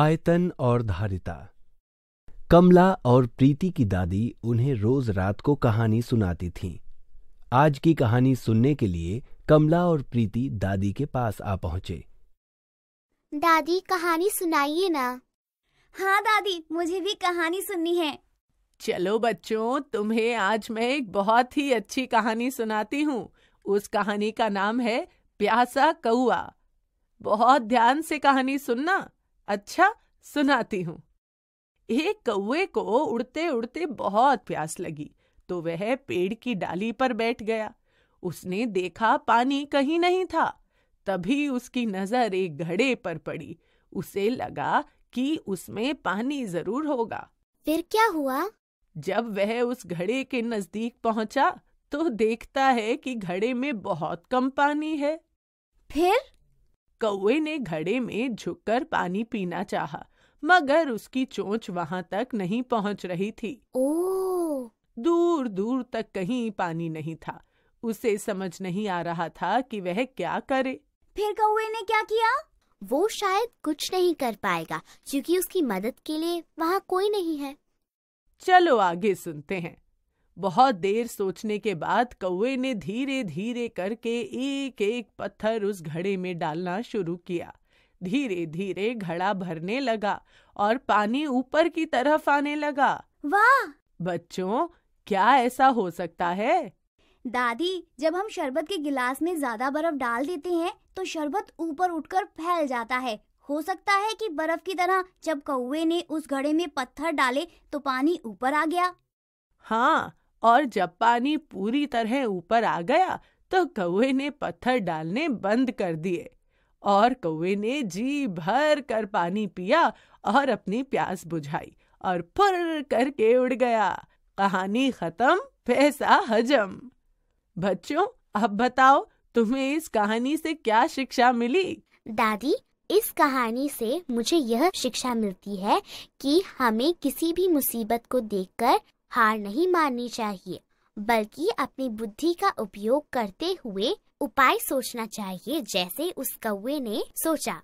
आयतन और धारिता कमला और प्रीति की दादी उन्हें रोज रात को कहानी सुनाती थीं। आज की कहानी सुनने के लिए कमला और प्रीति दादी के पास आ पहुंचे दादी कहानी सुनाइए ना हाँ दादी मुझे भी कहानी सुननी है चलो बच्चों तुम्हें आज मैं एक बहुत ही अच्छी कहानी सुनाती हूँ उस कहानी का नाम है प्यासा कौआ बहुत ध्यान से कहानी सुनना अच्छा सुनाती हूँ एक कौए को उड़ते उड़ते बहुत प्यास लगी तो वह पेड़ की डाली पर बैठ गया उसने देखा पानी कहीं नहीं था तभी उसकी नजर एक घड़े पर पड़ी उसे लगा कि उसमें पानी जरूर होगा फिर क्या हुआ जब वह उस घड़े के नजदीक पहुंचा तो देखता है कि घड़े में बहुत कम पानी है फिर कौए ने घड़े में झुककर पानी पीना चाहा, मगर उसकी चोंच वहाँ तक नहीं पहुँच रही थी ओ। दूर दूर तक कहीं पानी नहीं था उसे समझ नहीं आ रहा था कि वह क्या करे फिर कौए ने क्या किया वो शायद कुछ नहीं कर पाएगा क्योंकि उसकी मदद के लिए वहाँ कोई नहीं है चलो आगे सुनते हैं बहुत देर सोचने के बाद कौए ने धीरे धीरे करके एक एक पत्थर उस घड़े में डालना शुरू किया धीरे धीरे घड़ा भरने लगा और पानी ऊपर की तरफ आने लगा वाह बच्चों क्या ऐसा हो सकता है दादी जब हम शरबत के गिलास में ज्यादा बर्फ डाल देते हैं तो शरबत ऊपर उठकर फैल जाता है हो सकता है कि बर्फ की तरह जब कौए ने उस घड़े में पत्थर डाले तो पानी ऊपर आ गया हाँ और जब पानी पूरी तरह ऊपर आ गया तो कौए ने पत्थर डालने बंद कर दिए और कौए ने जी भर कर पानी पिया और अपनी प्यास बुझाई और फुर करके उड़ गया कहानी खत्म पैसा हजम बच्चों अब बताओ तुम्हें इस कहानी से क्या शिक्षा मिली दादी इस कहानी से मुझे यह शिक्षा मिलती है कि हमें किसी भी मुसीबत को देखकर हार नहीं माननी चाहिए बल्कि अपनी बुद्धि का उपयोग करते हुए उपाय सोचना चाहिए जैसे उस कौए ने सोचा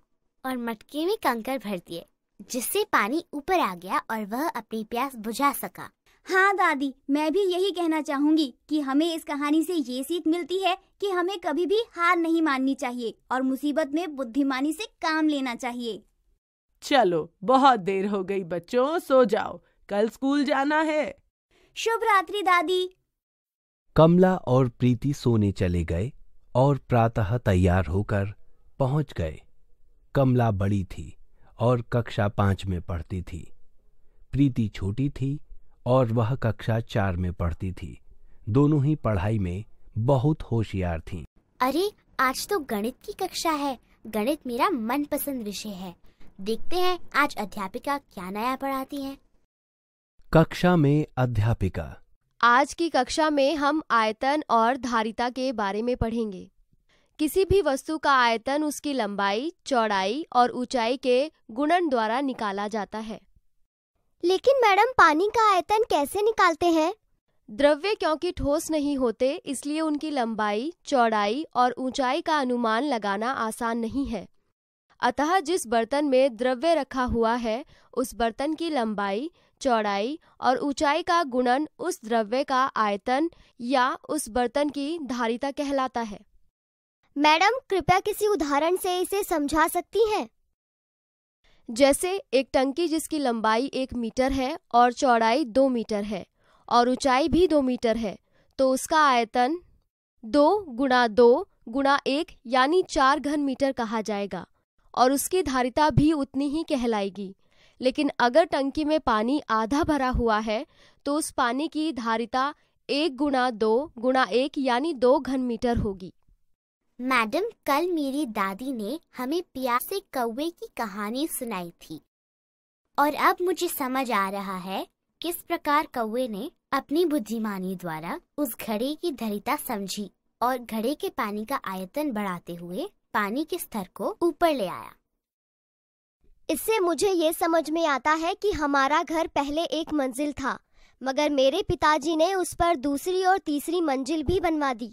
और मटके में कंकर भर दिए जिससे पानी ऊपर आ गया और वह अपनी प्यास बुझा सका हाँ दादी मैं भी यही कहना चाहूंगी कि हमें इस कहानी से ये सीख मिलती है कि हमें कभी भी हार नहीं माननी चाहिए और मुसीबत में बुद्धिमानी से काम लेना चाहिए चलो बहुत देर हो गई बच्चों सो जाओ कल स्कूल जाना है शुभ रात्रि दादी कमला और प्रीति सोने चले गए और प्रातः तैयार होकर पहुंच गए कमला बड़ी थी और कक्षा पांच में पढ़ती थी प्रीति छोटी थी और वह कक्षा चार में पढ़ती थी दोनों ही पढ़ाई में बहुत होशियार थीं। अरे आज तो गणित की कक्षा है गणित मेरा मनपसंद विषय है देखते हैं आज अध्यापिका क्या नया पढ़ाती हैं। कक्षा में अध्यापिका आज की कक्षा में हम आयतन और धारिता के बारे में पढ़ेंगे किसी भी वस्तु का आयतन उसकी लंबाई चौड़ाई और ऊंचाई के गुणन द्वारा निकाला जाता है लेकिन मैडम पानी का आयतन कैसे निकालते हैं द्रव्य क्योंकि ठोस नहीं होते इसलिए उनकी लंबाई चौड़ाई और ऊंचाई का अनुमान लगाना आसान नहीं है अतः जिस बर्तन में द्रव्य रखा हुआ है उस बर्तन की लंबाई चौड़ाई और ऊंचाई का गुणन उस द्रव्य का आयतन या उस बर्तन की धारिता कहलाता है मैडम कृपया किसी उदाहरण से इसे समझा सकती हैं जैसे एक टंकी जिसकी लंबाई एक मीटर है और चौड़ाई दो मीटर है और ऊंचाई भी दो मीटर है तो उसका आयतन दो गुणा दो गुणा एक यानी चार घन मीटर कहा जाएगा और उसकी धारिता भी उतनी ही कहलाएगी लेकिन अगर टंकी में पानी आधा भरा हुआ है तो उस पानी की धारिता एक गुणा दो गुणा एक यानी दो घन मीटर होगी मैडम कल मेरी दादी ने हमें प्यासे कौवे की कहानी सुनाई थी और अब मुझे समझ आ रहा है किस प्रकार कौवे ने अपनी बुद्धिमानी द्वारा उस घड़े की धरिता समझी और घड़े के पानी का आयतन बढ़ाते हुए पानी के स्तर को ऊपर ले आया इससे मुझे ये समझ में आता है कि हमारा घर पहले एक मंजिल था मगर मेरे पिताजी ने उस पर दूसरी और तीसरी मंजिल भी बनवा दी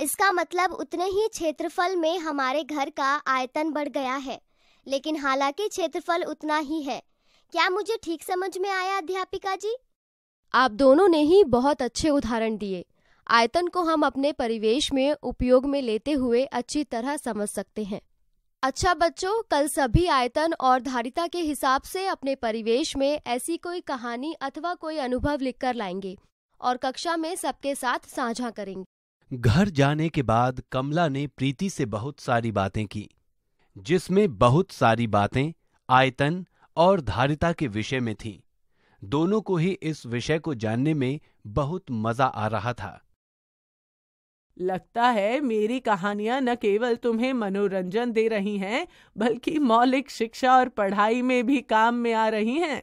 इसका मतलब उतने ही क्षेत्रफल में हमारे घर का आयतन बढ़ गया है लेकिन हालांकि क्षेत्रफल उतना ही है क्या मुझे ठीक समझ में आया अध्यापिका जी आप दोनों ने ही बहुत अच्छे उदाहरण दिए आयतन को हम अपने परिवेश में उपयोग में लेते हुए अच्छी तरह समझ सकते हैं अच्छा बच्चों कल सभी आयतन और धारिता के हिसाब से अपने परिवेश में ऐसी कोई कहानी अथवा कोई अनुभव लिखकर लाएंगे और कक्षा में सबके साथ साझा करेंगे घर जाने के बाद कमला ने प्रीति से बहुत सारी बातें की जिसमें बहुत सारी बातें आयतन और धारिता के विषय में थी दोनों को ही इस विषय को जानने में बहुत मजा आ रहा था लगता है मेरी कहानियां न केवल तुम्हें मनोरंजन दे रही हैं बल्कि मौलिक शिक्षा और पढ़ाई में भी काम में आ रही हैं